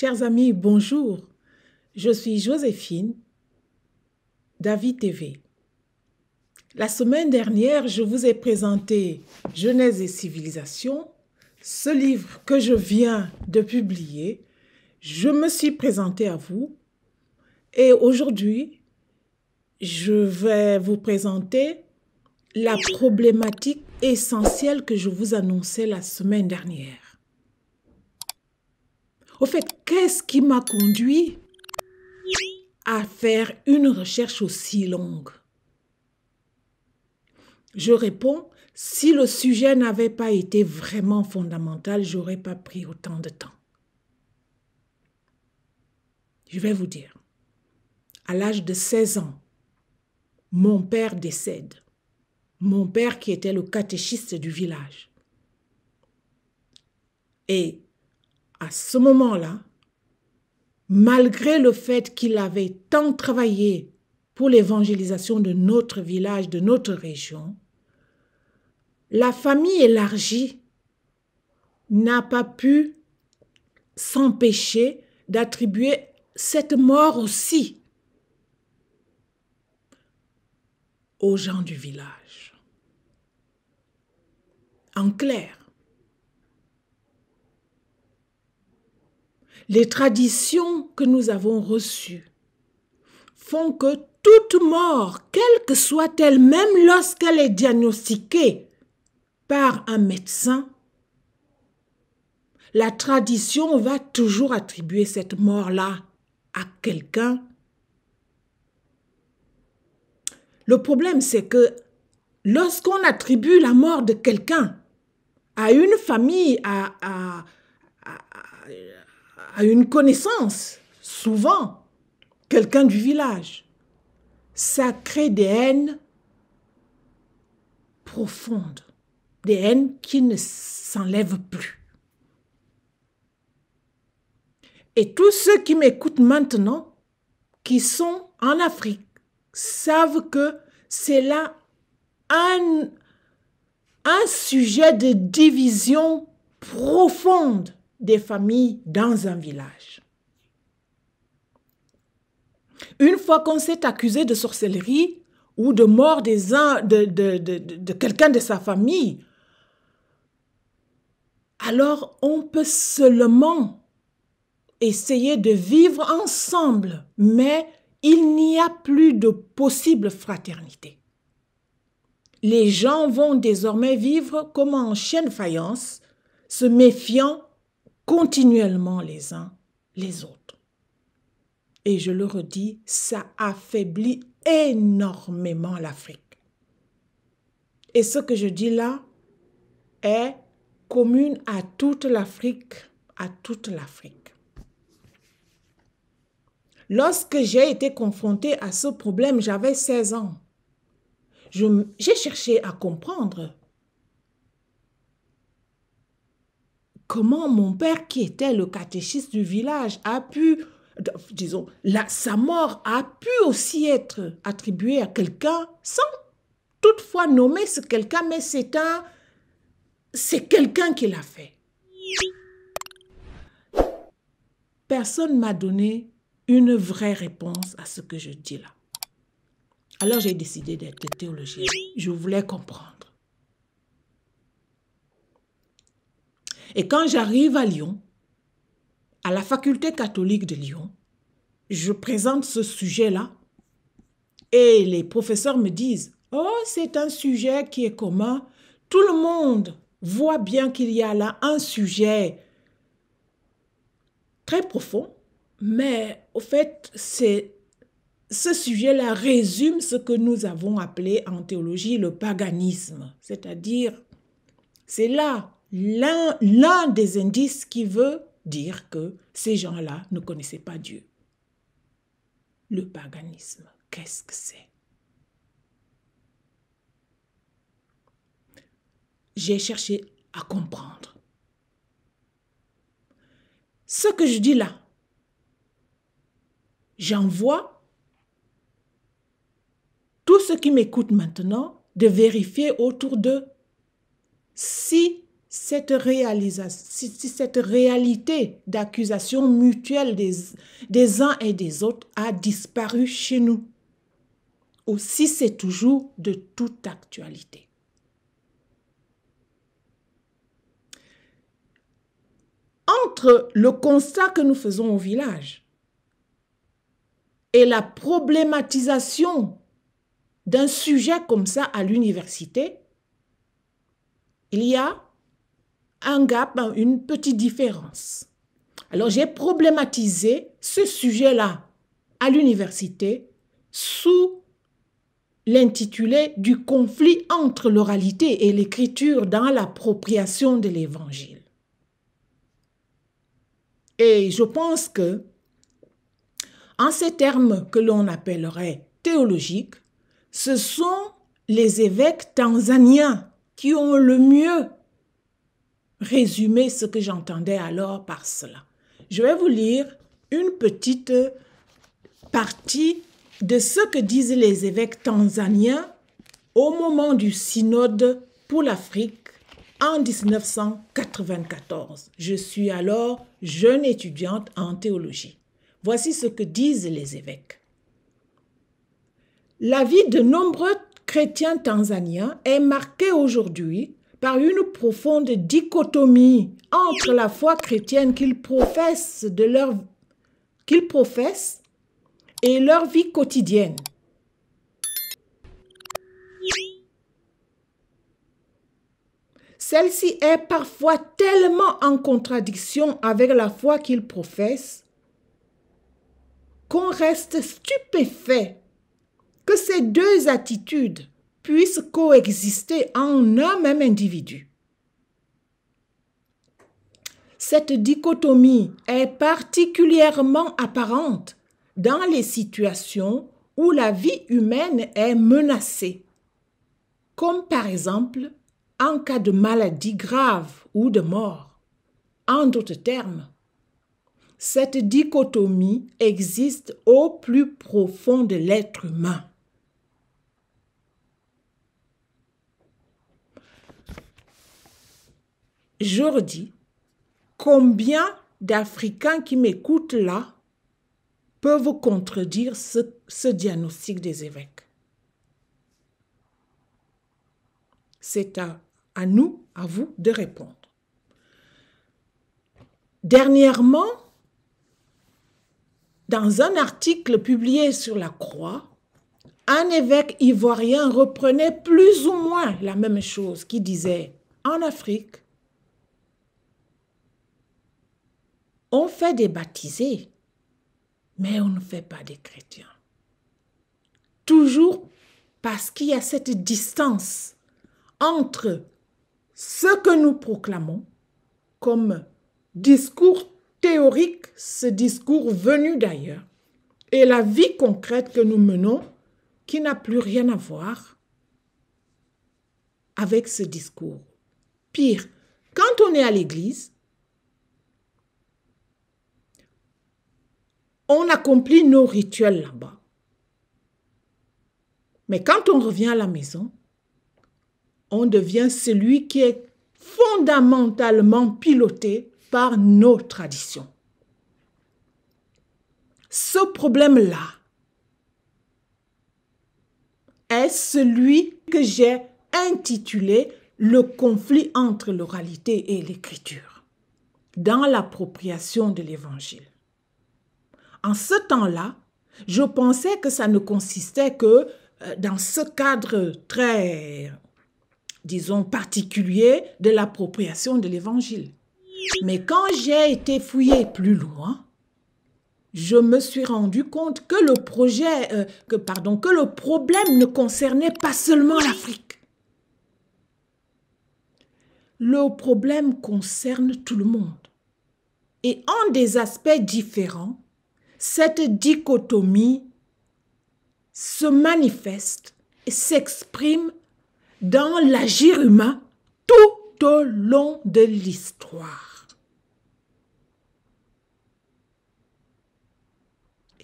Chers amis, bonjour. Je suis Joséphine, David TV. La semaine dernière, je vous ai présenté Genèse et civilisation, ce livre que je viens de publier. Je me suis présentée à vous et aujourd'hui, je vais vous présenter la problématique essentielle que je vous annonçais la semaine dernière. Au fait, qu'est-ce qui m'a conduit à faire une recherche aussi longue Je réponds, si le sujet n'avait pas été vraiment fondamental, j'aurais pas pris autant de temps. Je vais vous dire, à l'âge de 16 ans, mon père décède. Mon père qui était le catéchiste du village. Et à ce moment-là, malgré le fait qu'il avait tant travaillé pour l'évangélisation de notre village, de notre région, la famille élargie n'a pas pu s'empêcher d'attribuer cette mort aussi aux gens du village. En clair, les traditions que nous avons reçues font que toute mort, quelle que soit-elle, même lorsqu'elle est diagnostiquée par un médecin, la tradition va toujours attribuer cette mort-là à quelqu'un. Le problème, c'est que lorsqu'on attribue la mort de quelqu'un à une famille, à, à une connaissance, souvent quelqu'un du village. Ça crée des haines profondes, des haines qui ne s'enlèvent plus. Et tous ceux qui m'écoutent maintenant, qui sont en Afrique, savent que c'est là un, un sujet de division profonde des familles dans un village. Une fois qu'on s'est accusé de sorcellerie ou de mort des de, quelqu'un de sa famille, alors on peut seulement essayer de vivre ensemble, mais il n'y a plus de possible fraternité. Les gens vont désormais vivre comme en chaîne faïence, se méfiant continuellement les uns les autres. Et je le redis, ça affaiblit énormément l'Afrique. Et ce que je dis là est commune à toute l'Afrique, à toute l'Afrique. Lorsque j'ai été confrontée à ce problème, j'avais 16 ans. J'ai cherché à comprendre comment mon père, qui était le catéchiste du village, a pu, disons, sa mort a pu aussi être attribuée à quelqu'un sans toutefois nommer ce quelqu'un, mais c'est un, c'est quelqu'un qui l'a fait. Personne m'a donné une vraie réponse à ce que je dis là. Alors j'ai décidé d'être théologien. Je voulais comprendre. Et quand j'arrive à Lyon, à la faculté catholique de Lyon, je présente ce sujet-là et les professeurs me disent, oh, c'est un sujet qui est commun. Tout le monde voit bien qu'il y a là un sujet très profond, mais au fait, c'est ce sujet-là résume ce que nous avons appelé en théologie le paganisme, c'est-à-dire c'est là l'un des indices qui veut dire que ces gens-là ne connaissaient pas Dieu. Le paganisme, qu'est-ce que c'est J'ai cherché à comprendre. Ce que je dis là, j'envoie tous ceux qui m'écoutent maintenant de vérifier autour d'eux si cette, réalisation, cette réalité d'accusation mutuelle des, des uns et des autres a disparu chez nous. Aussi, c'est toujours de toute actualité. Entre le constat que nous faisons au village et la problématisation d'un sujet comme ça à l'université, il y a un gap, une petite différence. Alors j'ai problématisé ce sujet-là à l'université sous l'intitulé du conflit entre l'oralité et l'écriture dans l'appropriation de l'évangile. Et je pense que, en ces termes que l'on appellerait théologiques, ce sont les évêques tanzaniens qui ont le mieux résumer ce que j'entendais alors par cela. Je vais vous lire une petite partie de ce que disent les évêques tanzaniens au moment du synode pour l'Afrique en 1994. Je suis alors jeune étudiante en théologie. Voici ce que disent les évêques. La vie de nombreux chrétiens tanzaniens est marquée aujourd'hui par une profonde dichotomie entre la foi chrétienne qu'ils professent, qu'ils professent et leur vie quotidienne. Celle-ci est parfois tellement en contradiction avec la foi qu'ils professent qu'on reste stupéfait que ces deux attitudes puissent coexister en un même individu. Cette dichotomie est particulièrement apparente dans les situations où la vie humaine est menacée, comme par exemple en cas de maladie grave ou de mort. En d'autres termes, cette dichotomie existe au plus profond de l'être humain. redis, combien d'Africains qui m'écoutent là peuvent contredire ce, diagnostic des évêques C'est à, à nous, à vous, de répondre. Dernièrement, dans un article publié sur la Croix, un évêque ivoirien reprenait plus ou moins la même chose qui disait en Afrique, On fait des baptisés, mais on ne fait pas des chrétiens. Toujours parce qu'il y a cette distance entre ce que nous proclamons comme discours théorique, ce discours venu d'ailleurs, et la vie concrète que nous menons qui n'a plus rien à voir avec ce discours. Pire, quand on est à l'église, on accomplit nos rituels là-bas. Mais quand on revient à la maison, on devient celui qui est fondamentalement piloté par nos traditions. Ce problème-là est celui que j'ai intitulé le conflit entre l'oralité et l'écriture dans l'appropriation de l'évangile. En ce temps-là, je pensais que ça ne consistait que euh, dans ce cadre très, disons, particulier de l'appropriation de l'Évangile. Mais quand j'ai été fouillée plus loin, je me suis rendu compte que le projet, euh, que, pardon, que le problème ne concernait pas seulement l'Afrique. Le problème concerne tout le monde. Et en des aspects différents, cette dichotomie se manifeste et s'exprime dans l'agir humain tout au long de l'histoire.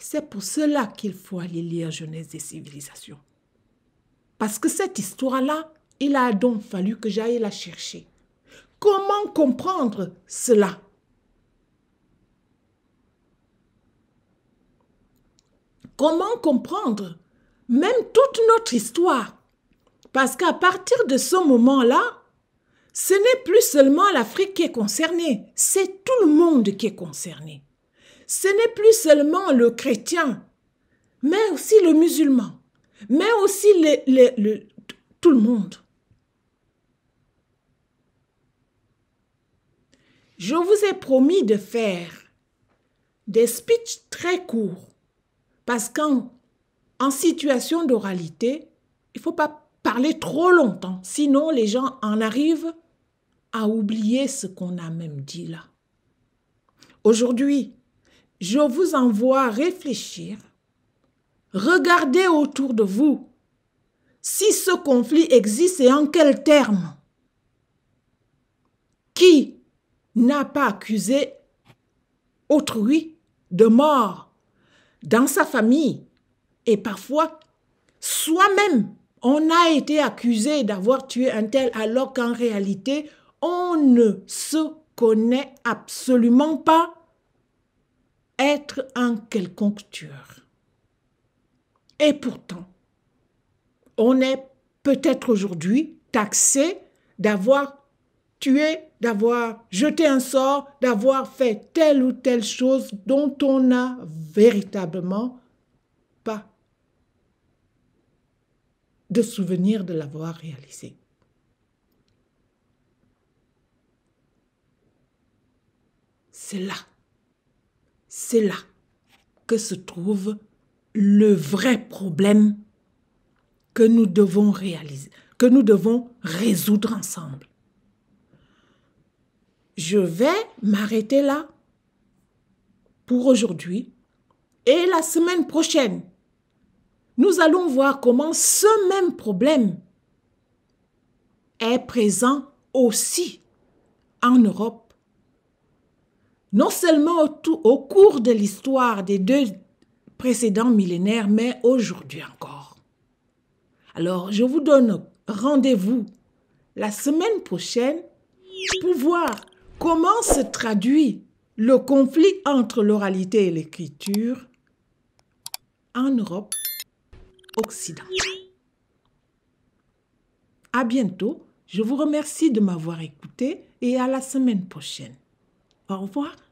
C'est pour cela qu'il faut aller lire Genèse des civilisations. Parce que cette histoire-là, il a donc fallu que j'aille la chercher. Comment comprendre cela comment comprendre même toute notre histoire. Parce qu'à partir de ce moment-là, ce n'est plus seulement l'Afrique qui est concernée, c'est tout le monde qui est concerné. Ce n'est plus seulement le chrétien, mais aussi le musulman, mais aussi tout le monde. Je vous ai promis de faire des speeches très courts parce qu'en situation d'oralité, il ne faut pas parler trop longtemps, sinon les gens en arrivent à oublier ce qu'on a même dit là. Aujourd'hui, je vous envoie réfléchir, regardez autour de vous si ce conflit existe et en quels termes. Qui n'a pas accusé autrui de mort dans sa famille et parfois soi-même. On a été accusé d'avoir tué un tel alors qu'en réalité, on ne se connaît absolument pas être un quelconque tueur. Et pourtant, on est peut-être aujourd'hui taxé d'avoir tué d'avoir jeté un sort, d'avoir fait telle ou telle chose dont on n'a véritablement pas de souvenir de l'avoir réalisé. C'est là, c'est là que se trouve le vrai problème que nous devons réaliser, que nous devons résoudre ensemble je vais m'arrêter là pour aujourd'hui. Et la semaine prochaine, nous allons voir comment ce même problème est présent aussi en Europe. Non seulement au, cours de l'histoire des deux précédents millénaires, mais aujourd'hui encore. Alors, je vous donne rendez-vous la semaine prochaine pour voir Comment se traduit le conflit entre l'oralité et l'écriture en Europe occidentale À bientôt. Je vous remercie de m'avoir écouté et à la semaine prochaine. Au revoir.